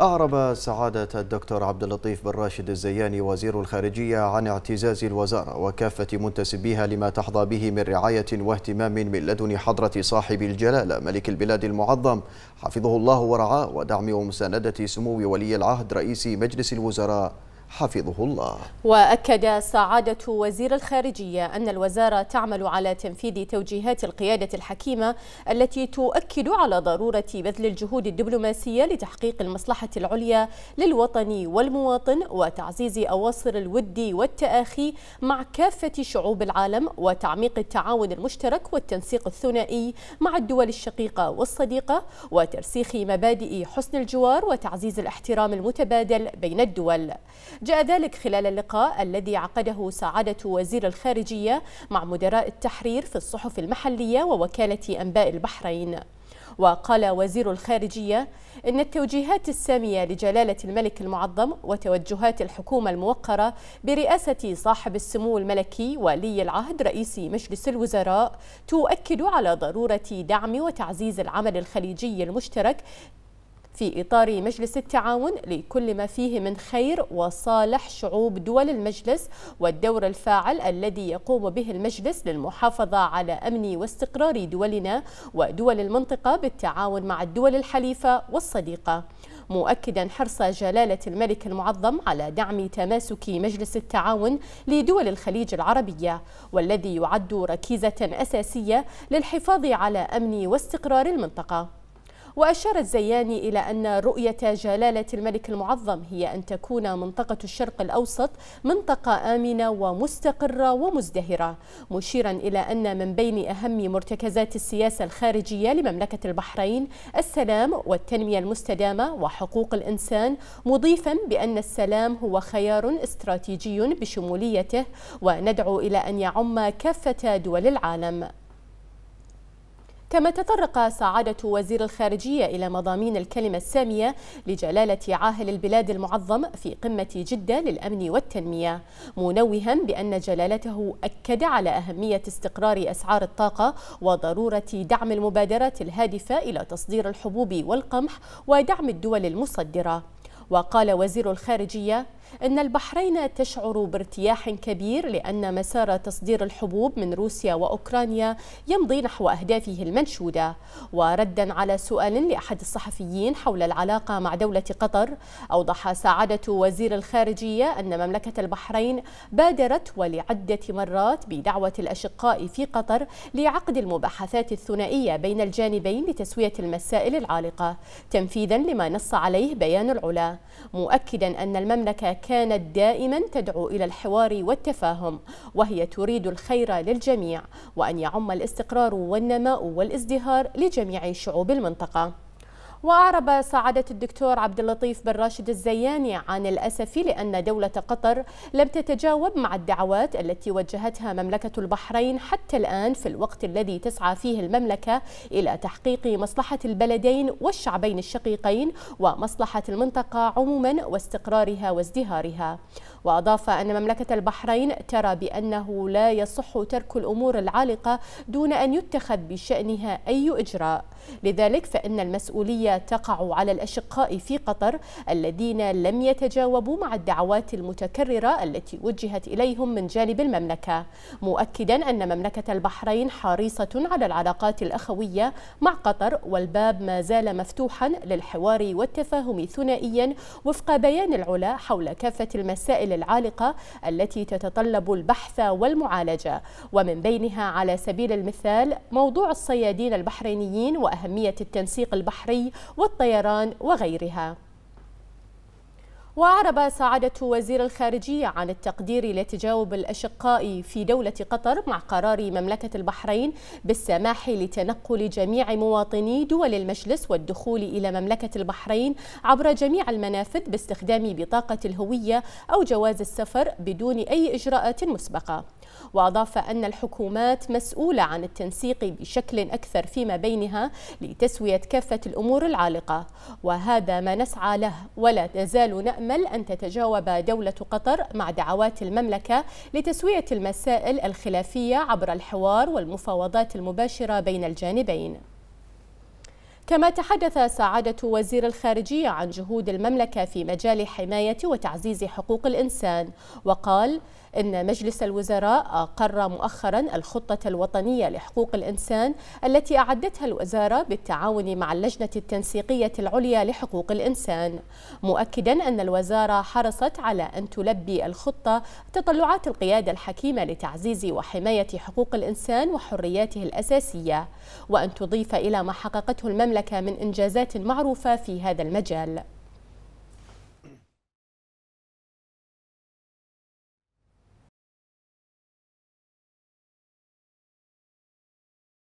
أعرب سعادة الدكتور عبد اللطيف بن راشد الزياني وزير الخارجية عن اعتزاز الوزارة وكافة منتسبيها لما تحظى به من رعاية واهتمام من لدن حضرة صاحب الجلالة ملك البلاد المعظم حفظه الله ورعاه ودعم ومساندة سمو ولي العهد رئيس مجلس الوزراء حفظه الله وأكد سعادة وزير الخارجية أن الوزارة تعمل على تنفيذ توجيهات القيادة الحكيمة التي تؤكد على ضرورة بذل الجهود الدبلوماسية لتحقيق المصلحة العليا للوطن والمواطن وتعزيز أواصر الود والتآخي مع كافة شعوب العالم وتعميق التعاون المشترك والتنسيق الثنائي مع الدول الشقيقة والصديقة وترسيخ مبادئ حسن الجوار وتعزيز الاحترام المتبادل بين الدول جاء ذلك خلال اللقاء الذي عقده سعادة وزير الخارجية مع مدراء التحرير في الصحف المحلية ووكالة أنباء البحرين وقال وزير الخارجية إن التوجيهات السامية لجلالة الملك المعظم وتوجهات الحكومة الموقرة برئاسة صاحب السمو الملكي ولي العهد رئيس مجلس الوزراء تؤكد على ضرورة دعم وتعزيز العمل الخليجي المشترك في إطار مجلس التعاون لكل ما فيه من خير وصالح شعوب دول المجلس والدور الفاعل الذي يقوم به المجلس للمحافظة على أمن واستقرار دولنا ودول المنطقة بالتعاون مع الدول الحليفة والصديقة مؤكدا حرص جلالة الملك المعظم على دعم تماسك مجلس التعاون لدول الخليج العربية والذي يعد ركيزة أساسية للحفاظ على أمن واستقرار المنطقة وأشار الزياني إلى أن رؤية جلالة الملك المعظم هي أن تكون منطقة الشرق الأوسط منطقة آمنة ومستقرة ومزدهرة مشيرا إلى أن من بين أهم مرتكزات السياسة الخارجية لمملكة البحرين السلام والتنمية المستدامة وحقوق الإنسان مضيفا بأن السلام هو خيار استراتيجي بشموليته وندعو إلى أن يعم كافة دول العالم كما تطرق سعادة وزير الخارجية إلى مضامين الكلمة السامية لجلالة عاهل البلاد المعظم في قمة جدة للأمن والتنمية منوها بأن جلالته أكد على أهمية استقرار أسعار الطاقة وضرورة دعم المبادرات الهادفة إلى تصدير الحبوب والقمح ودعم الدول المصدرة وقال وزير الخارجية إن البحرين تشعر بارتياح كبير لأن مسار تصدير الحبوب من روسيا وأوكرانيا يمضي نحو أهدافه المنشودة وردا على سؤال لأحد الصحفيين حول العلاقة مع دولة قطر أوضح سعادة وزير الخارجية أن مملكة البحرين بادرت ولعدة مرات بدعوة الأشقاء في قطر لعقد المباحثات الثنائية بين الجانبين لتسوية المسائل العالقة تنفيذا لما نص عليه بيان العلا مؤكدا أن المملكة كانت دائما تدعو إلى الحوار والتفاهم وهي تريد الخير للجميع وأن يعم الاستقرار والنماء والازدهار لجميع شعوب المنطقة وأعرب سعادة الدكتور عبد اللطيف بن راشد الزياني عن الأسف لأن دولة قطر لم تتجاوب مع الدعوات التي وجهتها مملكة البحرين حتى الآن في الوقت الذي تسعى فيه المملكة إلى تحقيق مصلحة البلدين والشعبين الشقيقين ومصلحة المنطقة عموما واستقرارها وازدهارها وأضاف أن مملكة البحرين ترى بأنه لا يصح ترك الأمور العالقة دون أن يتخذ بشأنها أي إجراء لذلك فإن المسؤولية تقع على الأشقاء في قطر الذين لم يتجاوبوا مع الدعوات المتكررة التي وجهت إليهم من جانب المملكة مؤكدا أن مملكة البحرين حريصة على العلاقات الأخوية مع قطر والباب ما زال مفتوحا للحوار والتفاهم ثنائيا وفق بيان العلا حول كافة المسائل العالقة التي تتطلب البحث والمعالجة ومن بينها على سبيل المثال موضوع الصيادين البحرينيين وأهمية التنسيق البحري والطيران وغيرها وأعرب سعادة وزير الخارجية عن التقدير لتجاوب الأشقاء في دولة قطر مع قرار مملكة البحرين بالسماح لتنقل جميع مواطني دول المجلس والدخول إلى مملكة البحرين عبر جميع المنافذ باستخدام بطاقة الهوية أو جواز السفر بدون أي إجراءات مسبقة وأضاف أن الحكومات مسؤولة عن التنسيق بشكل أكثر فيما بينها لتسوية كافة الأمور العالقة وهذا ما نسعى له ولا تزال نأمل يأمل أن تتجاوب دولة قطر مع دعوات المملكة لتسوية المسائل الخلافية عبر الحوار والمفاوضات المباشرة بين الجانبين كما تحدث سعادة وزير الخارجية عن جهود المملكة في مجال حماية وتعزيز حقوق الإنسان وقال إن مجلس الوزراء أقر مؤخرا الخطة الوطنية لحقوق الإنسان التي أعدتها الوزارة بالتعاون مع اللجنة التنسيقية العليا لحقوق الإنسان مؤكدا أن الوزارة حرصت على أن تلبي الخطة تطلعات القيادة الحكيمة لتعزيز وحماية حقوق الإنسان وحرياته الأساسية وأن تضيف إلى ما حققته المملكة لك من إنجازات معروفة في هذا المجال